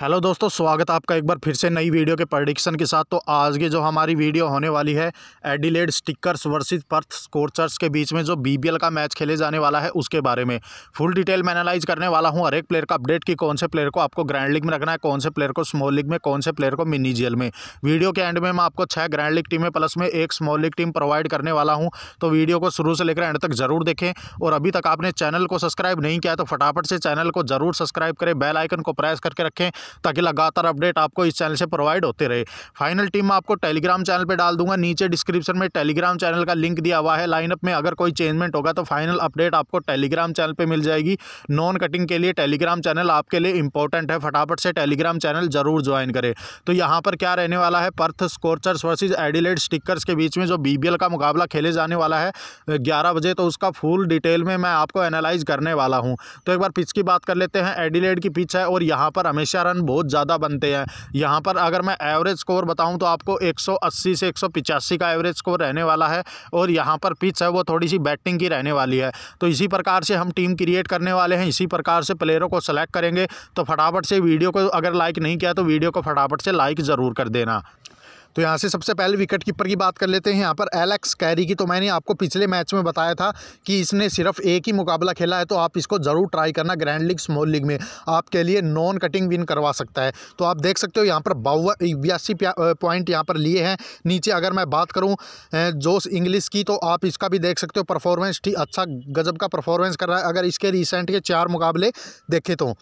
hello दोस्तों स्वागत आपका एक बार फिर से नई वीडियो के प्रडिक्शन के साथ तो आज की जो हमारी वीडियो होने वाली है Adelaide Strikers versus Perth Scorchers के बीच में जो बीबीएल का मैच खेले जाने वाला है उसके बारे में फुल डिटेल में एनालाइज करने वाला हूं हर एक प्लेयर का अपडेट कि कौन से प्लेयर को आपको ग्रैंड लीग में रखना है कौन से प्लेयर को स्मॉल लीग में कौन से प्लेयर को मिनी जेल में वीडियो के एंड में मैं आपको छः ग्रैंड लीग टीमें प्लस में एक स्मॉल लीग टीम प्रोवाइड करने वाला हूँ तो वीडियो को शुरू से लेकर एंड तक जरूर देखें और अभी तक आपने चैनल को सब्सक्राइब नहीं किया तो फटाफट से चैनल को जरूर सब्सक्राइब करें बेल आइकन को प्रेस करके रखें ताकि लगातार अपडेट आपको इस चैनल से प्रोवाइड होते रहे फाइनल टीम मैं आपको टेलीग्राम चैनल पर डाल दूंगा नीचे डिस्क्रिप्शन में टेलीग्राम चैनल का लिंक दिया हुआ है लाइनअप में अगर कोई चेंजमेंट होगा तो फाइनल अपडेट आपको टेलीग्राम चैनल पर मिल जाएगी नॉन कटिंग के लिए टेलीग्राम चैनल आपके लिए इंपॉर्टेंट है फटाफट से टेलीग्राम चैनल जरूर ज्वाइन करें तो यहाँ पर क्या रहने वाला है Perth Scorchers versus Adelaide Strikers के बीच में जो बीबीएल का मुकाबला खेले जाने वाला है ग्यारह बजे तो उसका फुल डिटेल में मैं आपको एनालाइज करने वाला हूँ तो एक बार पिच की बात कर लेते हैं एडिलेड की पिच है और यहाँ पर हमेशा रन बहुत ज़्यादा बनते हैं यहाँ पर अगर मैं एवरेज स्कोर बताऊँ तो आपको 180 से 185 का एवरेज स्कोर रहने वाला है और यहाँ पर पिच है वो थोड़ी सी बैटिंग की रहने वाली है तो इसी प्रकार से हम टीम क्रिएट करने वाले हैं इसी प्रकार से प्लेयरों को सेलेक्ट करेंगे तो फटाफट से वीडियो को अगर लाइक नहीं किया तो वीडियो को फटाफट से लाइक ज़रूर कर देना तो यहाँ से सबसे पहले विकेट कीपर की बात कर लेते हैं यहाँ पर एलेक्स कैरी की तो मैंने आपको पिछले मैच में बताया था कि इसने सिर्फ एक ही मुकाबला खेला है तो आप इसको ज़रूर ट्राई करना ग्रैंड लीग स्मॉल लीग में आपके लिए नॉन कटिंग विन करवा सकता है तो आप देख सकते हो यहाँ पर बावन बयासी पॉइंट यहाँ पर लिए हैं नीचे अगर मैं बात करूँ जोश इंग्लिश की तो आप इसका भी देख सकते हो परफॉर्मेंस ठीक अच्छा गजब का परफॉर्मेंस कर रहा है अगर इसके रिसेंट के चार मुकाबले देखे तो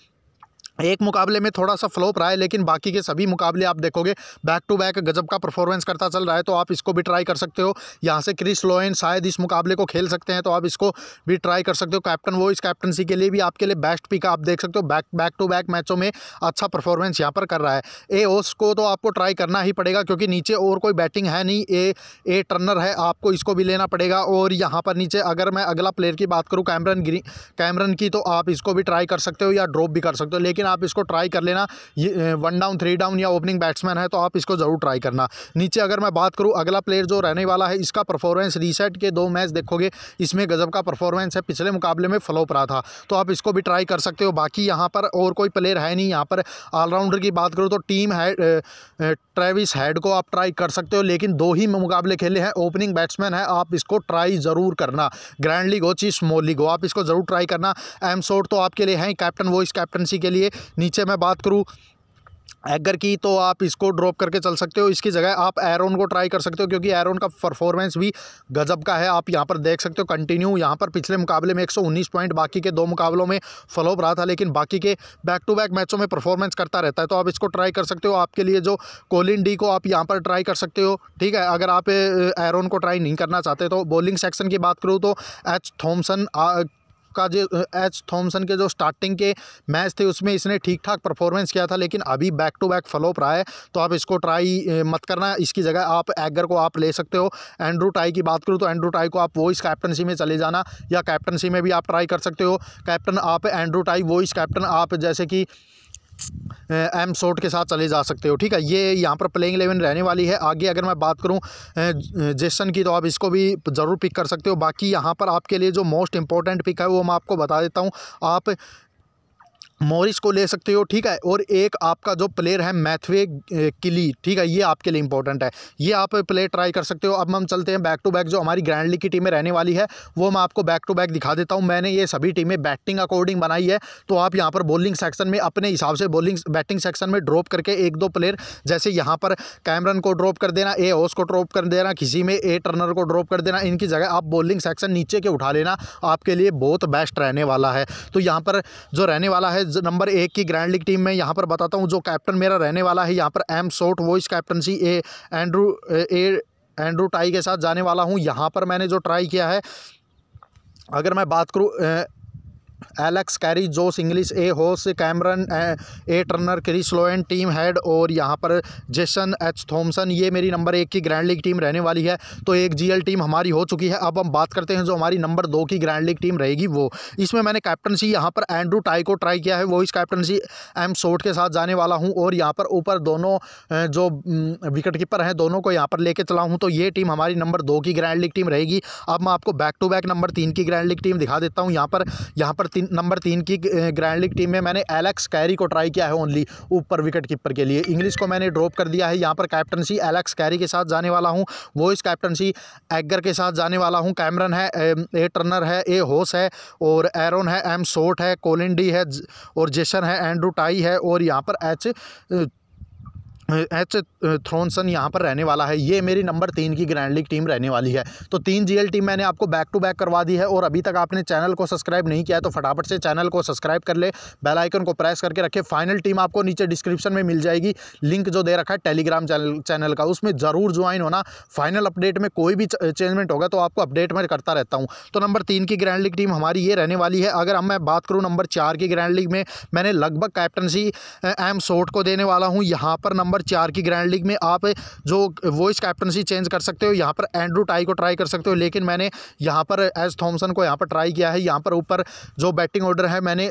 एक मुकाबले में थोड़ा सा फ्लोप रहा है लेकिन बाकी के सभी मुकाबले आप देखोगे बैक टू बैक गजब का परफॉर्मेंस करता चल रहा है तो आप इसको भी ट्राई कर सकते हो यहाँ से क्रिस लोएन शायद इस मुकाबले को खेल सकते हैं तो आप इसको भी ट्राई कर सकते हो कैप्टन वो इस कैप्टनसी के लिए भी आपके लिए बेस्ट पिक आप देख सकते हो बैक बैक टू बैक मैचों में अच्छा परफॉर्मेंस यहाँ पर कर रहा है ए ओस को तो आपको ट्राई करना ही पड़ेगा क्योंकि नीचे और कोई बैटिंग है नहीं ए ए टर्नर है आपको इसको भी लेना पड़ेगा और यहाँ पर नीचे अगर मैं अगला प्लेयर की बात करूँ कैमरन ग्री कैमरन की तो आप इसको भी ट्राई कर सकते हो या ड्रॉप भी कर सकते हो लेकिन लेकिन आप इसको ट्राई कर लेना ये वन डाउन थ्री डाउन या ओपनिंग बैट्समैन है तो आप इसको ज़रूर ट्राई करना नीचे अगर मैं बात करूँ अगला प्लेयर जो रहने वाला है इसका परफॉर्मेंस रीसेट के दो मैच देखोगे इसमें गज़ब का परफॉर्मेंस है पिछले मुकाबले में फ्लोप रहा था तो आप इसको भी ट्राई कर सकते हो बाकी यहाँ पर और कोई प्लेयर है नहीं यहाँ पर ऑलराउंडर की बात करूँ तो टीम है ट्रेविस हेड को आप ट्राई कर सकते हो लेकिन दो ही मुकाबले खेले हैं ओपनिंग बैट्समैन है आप इसको ट्राई ज़रूर करना ग्रैंड लीग हो चीज स्मॉल लीग हो आप इसको ज़रूर ट्राई करना एम शॉट तो आपके लिए हैं कैप्टन वॉइस कैप्टनसी के लिए नीचे मैं बात करूँ एगर की तो आप इसको ड्रॉप करके चल सकते हो इसकी जगह आप एरोन को ट्राई कर सकते हो क्योंकि एरोन का परफॉर्मेंस भी गजब का है आप यहाँ पर देख सकते हो कंटिन्यू यहाँ पर पिछले मुकाबले में 119 पॉइंट बाकी के दो मुकाबलों में फॉलोअप रहा था लेकिन बाकी के बैक टू बैक मैचों में परफॉर्मेंस करता रहता है तो आप इसको ट्राई कर सकते हो आपके लिए जो कोलिन डी को आप यहाँ पर ट्राई कर सकते हो ठीक है अगर आप एरोन को ट्राई नहीं करना चाहते तो बॉलिंग सेक्शन की बात करूँ तो एच थॉमसन का जो एच थॉमसन के जो स्टार्टिंग के मैच थे उसमें इसने ठीक ठाक परफॉर्मेंस किया था लेकिन अभी बैक टू बैक फ्लॉप रहा है तो आप इसको ट्राई मत करना इसकी जगह आप एगर को आप ले सकते हो एंड्रू टाई की बात करूँ तो एंड्रू टाई को आप वॉइस कैप्टनसी में चले जाना या कैप्टनसी में भी आप ट्राई कर सकते हो कैप्टन आप एंड्रू टाई वॉइस कैप्टन आप जैसे कि एम सोट के साथ चले जा सकते हो ठीक है ये यहाँ पर प्लेइंग एलेवन रहने वाली है आगे अगर मैं बात करूँ जेसन की तो आप इसको भी ज़रूर पिक कर सकते हो बाकी यहाँ पर आपके लिए जो मोस्ट इंपॉर्टेंट पिक है वो मैं आपको बता देता हूँ आप मोरिस को ले सकते हो ठीक है और एक आपका जो प्लेयर है मैथवे किली ठीक है ये आपके लिए इंपॉर्टेंट है ये आप प्लेयर ट्राई कर सकते हो अब हम चलते हैं बैक टू बैक जो हमारी ग्रैंड लीग की टीमें रहने वाली है वो मैं आपको बैक टू बैक दिखा देता हूँ मैंने ये सभी टीमें बैटिंग अकॉर्डिंग बनाई है तो आप यहाँ पर बॉलिंग सेक्शन में अपने हिसाब से बॉलिंग बैटिंग सेक्शन में ड्रॉप करके एक दो प्लेयर जैसे यहाँ पर कैमरन को ड्रॉप कर देना ए ओस को ड्रॉप कर देना किसी में ए टर्नर को ड्रॉप कर देना इनकी जगह आप बॉलिंग सेक्शन नीचे के उठा लेना आपके लिए बहुत बेस्ट रहने वाला है तो यहाँ पर जो रहने वाला है नंबर एक की ग्रैंड लीग टीम में यहाँ पर बताता हूँ जो कैप्टन मेरा रहने वाला है यहाँ पर एम सोट वॉइस कैप्टनसी ए एंड्रू ए एंड्रू टाई के साथ जाने वाला हूँ यहाँ पर मैंने जो ट्राई किया है अगर मैं बात करूँ एलेक्स कैरी जोस इंग्लिश ए होस कैमरन ए Turner Chris Lynn team Head और यहाँ पर जेसन एच थॉमसन ये मेरी नंबर एक की ग्रैंड लीग टीम रहने वाली है तो एक जीएल टीम हमारी हो चुकी है अब हम बात करते हैं जो हमारी नंबर दो की ग्रैंड लीग टीम रहेगी वो इसमें मैंने कैप्टनसी यहाँ पर एंड्रू टाई को ट्राई किया है वो इस कैप्टनसी एम शोट के साथ जाने वाला हूँ और यहाँ पर ऊपर दोनों जो विकेट कीपर हैं दोनों को यहाँ पर लेके चला हूँ तो ये टीम हमारी नंबर दो की ग्रैंड लीग टीम रहेगी अब मैं आपको बैक टू बैक नंबर तीन की ग्रैंड लीग टीम दिखा देता हूँ यहाँ पर यहाँ पर तीन नंबर तीन की ग्रैंड लीग टीम में मैंने एलेक्स कैरी को ट्राई किया है ओनली ऊपर विकेट कीपर के लिए इंग्लिश को मैंने ड्रॉप कर दिया है यहाँ पर कैप्टनसी एलेक्स कैरी के साथ जाने वाला हूँ वो इस कैप्टनसी एगर के साथ जाने वाला हूँ कैमरन है ए टर्नर है ए होस है और एरोन है एम सोट है कोलिन है और जेसन है एंड्रू टाई है और यहाँ पर एच एच थ्रोनसन यहाँ पर रहने वाला है ये मेरी नंबर तीन की ग्रैंड लीग टीम रहने वाली है तो तीन जीएल टीम मैंने आपको बैक टू बैक करवा दी है और अभी तक आपने चैनल को सब्सक्राइब नहीं किया है तो फटाफट से चैनल को सब्सक्राइब कर ले बेल आइकन को प्रेस करके रखे फाइनल टीम आपको नीचे डिस्क्रिप्शन में मिल जाएगी लिंक जो दे रखा है टेलीग्राम चैनल चैनल का उसमें ज़रूर ज्वाइन होना फाइनल अपडेट में कोई भी चेंजमेंट होगा तो आपको अपडेट में करता रहता हूँ तो नंबर तीन की ग्रैंड लीग टीम हमारी ये रहने वाली है अगर हम मैं बात करूँ नंबर चार की ग्रैंड लीग में मैंने लगभग कैप्टनसी एम सोट को देने वाला हूँ यहाँ पर नंबर नंबर चार की ग्रैंड लीग में आप जो वॉइस कैप्टनसी चेंज कर सकते हो यहाँ पर एंड्रू टाई को ट्राई कर सकते हो लेकिन मैंने यहाँ पर एज थॉमसन को यहाँ पर ट्राई किया है यहाँ पर ऊपर जो बैटिंग ऑर्डर है मैंने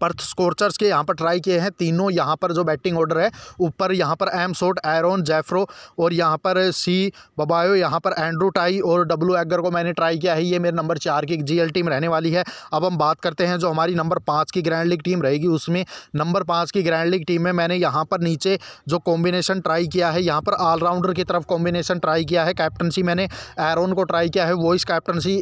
पर्थ स्कोर्चर्स के यहाँ पर ट्राई किए हैं तीनों यहाँ पर जो बैटिंग ऑर्डर है ऊपर यहाँ पर एम सोट एरोन जैफ्रो और यहाँ पर सी बबायो यहाँ पर एंड्रू टाई और डब्लू एगर को मैंने ट्राई किया है ये मेरे नंबर चार की जी टीम रहने वाली है अब हम बात करते हैं जो हमारी नंबर पाँच की ग्रैंड लीग टीम रहेगी उसमें नंबर पाँच की ग्रैंड लीग टीम में मैंने यहाँ पर नीचे जो कॉम्बिनेशन ट्राई किया है यहाँ पर ऑलराउंडर की तरफ कॉम्बिनेशन ट्राई किया है कैप्टनसी मैंने एरोन को ट्राई किया है वॉइस कैप्टनसी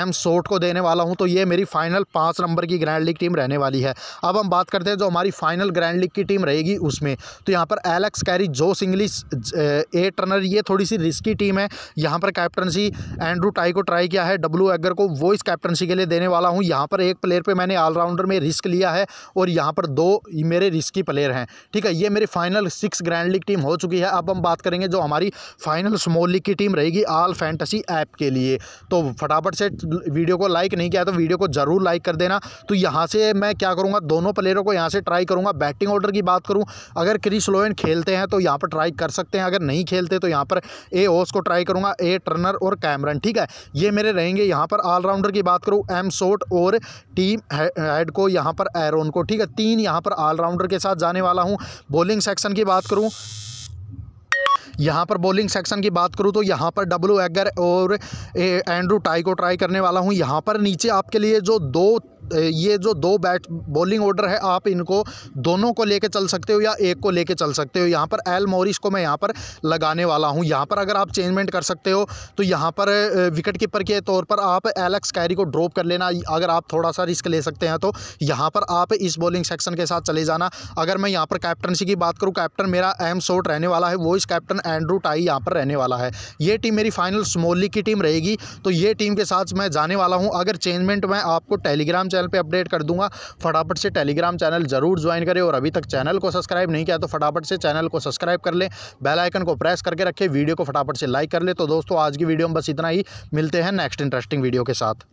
एम सोट को देने वाला हूँ तो ये मेरी फाइनल पाँच नंबर की ग्रैंड लीग टीम रहने वाली है है अब हम बात करते हैं जो हमारी फाइनल ग्रैंड लीग की टीम रहेगी उसमें तो यहाँ पर एलेक्स कैरी जोस इंग्लिश ए टर्नर ये थोड़ी सी रिस्की टीम है यहाँ पर कैप्टनसी एंड्रू टाई को ट्राई किया है डब्लू एगर को वो इस कैप्टनसी के लिए देने वाला हूँ यहाँ पर एक प्लेयर पर मैंने ऑलराउंडर में रिस्क लिया है और यहाँ पर दो मेरे रिस्की प्लेयर हैं ठीक है ये मेरी final six grand league team हो चुकी है अब हम बात करेंगे जो हमारी फाइनल स्मॉल लीग की टीम रहेगी आल फैंटसी ऐप के लिए तो फटाफट से वीडियो को लाइक नहीं किया तो वीडियो को ज़रूर लाइक कर देना तो यहाँ से मैं क्या करूँगा दोनों प्लेयरों को यहाँ से ट्राई करूँगा बैटिंग ऑर्डर की बात करूँ अगर क्रिस लोयन खेलते हैं तो यहाँ पर ट्राई कर सकते हैं अगर नहीं खेलते तो यहाँ पर ए ओस को ट्राई करूँगा ए टर्नर और कैमरन ठीक है ये मेरे रहेंगे यहाँ पर ऑलराउंडर की बात करूँ एम सोट और टीम हेड को यहाँ पर एरोन को ठीक है तीन यहाँ पर ऑलराउंडर के साथ जाने वाला हूँ बॉलिंग सेक्शन की बात करूँ यहाँ पर बॉलिंग सेक्शन की बात करूँ तो यहाँ पर डब्लू एगर और एंड्रू टाई को ट्राई करने वाला हूँ यहाँ पर नीचे आपके लिए जो दो ये जो दो बैट बॉलिंग ऑर्डर है आप इनको दोनों को लेके चल सकते हो या एक को लेके चल सकते हो यहाँ पर एल मोरिस को मैं यहाँ पर लगाने वाला हूँ यहाँ पर अगर आप चेंजमेंट कर सकते हो तो यहाँ पर विकेट कीपर के तौर पर आप एलेक्स कैरी को ड्रॉप कर लेना अगर आप थोड़ा सा रिस्क ले सकते हैं तो यहाँ पर आप इस बॉलिंग सेक्शन के साथ चले जाना अगर मैं यहाँ पर कैप्टनसी की बात करूँ कैप्टन मेरा एम शॉट रहने वाला है वो इस कैप्टन एंड्रू टाई यहाँ पर रहने वाला है ये टीम मेरी फाइनल स्मोली की टीम रहेगी तो ये टीम के साथ मैं जाने वाला हूँ अगर चेंजमेंट मैं आपको टेलीग्राम चैनल पर अपडेट कर दूंगा फटाफट से टेलीग्राम चैनल ज़रूर ज्वाइन करें और अभी तक चैनल को सब्सक्राइब नहीं किया तो फटाफट से चैनल को सब्सक्राइब कर लें बेलाइकन को प्रेस करके रखें वीडियो को फटाफट से लाइक कर ले तो दोस्तों आज की वीडियो में बस इतना ही मिलते हैं नेक्स्ट इंटरेस्टिंग वीडियो के साथ